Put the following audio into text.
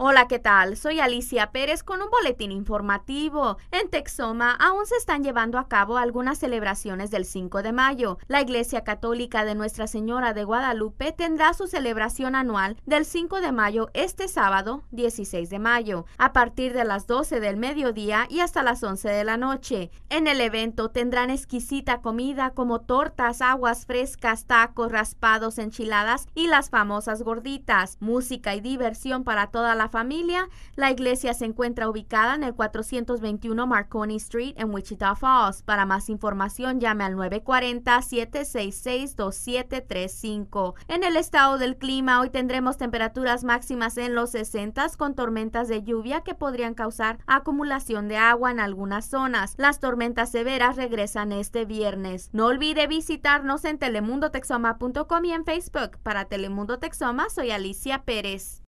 Hola, ¿qué tal? Soy Alicia Pérez con un boletín informativo. En Texoma aún se están llevando a cabo algunas celebraciones del 5 de mayo. La Iglesia Católica de Nuestra Señora de Guadalupe tendrá su celebración anual del 5 de mayo este sábado 16 de mayo, a partir de las 12 del mediodía y hasta las 11 de la noche. En el evento tendrán exquisita comida como tortas, aguas frescas, tacos, raspados, enchiladas y las famosas gorditas, música y diversión para toda la familia. La iglesia se encuentra ubicada en el 421 Marconi Street en Wichita Falls. Para más información, llame al 940-766-2735. En el estado del clima, hoy tendremos temperaturas máximas en los 60 con tormentas de lluvia que podrían causar acumulación de agua en algunas zonas. Las tormentas severas regresan este viernes. No olvide visitarnos en telemundotexoma.com y en Facebook. Para Telemundo Texoma, soy Alicia Pérez.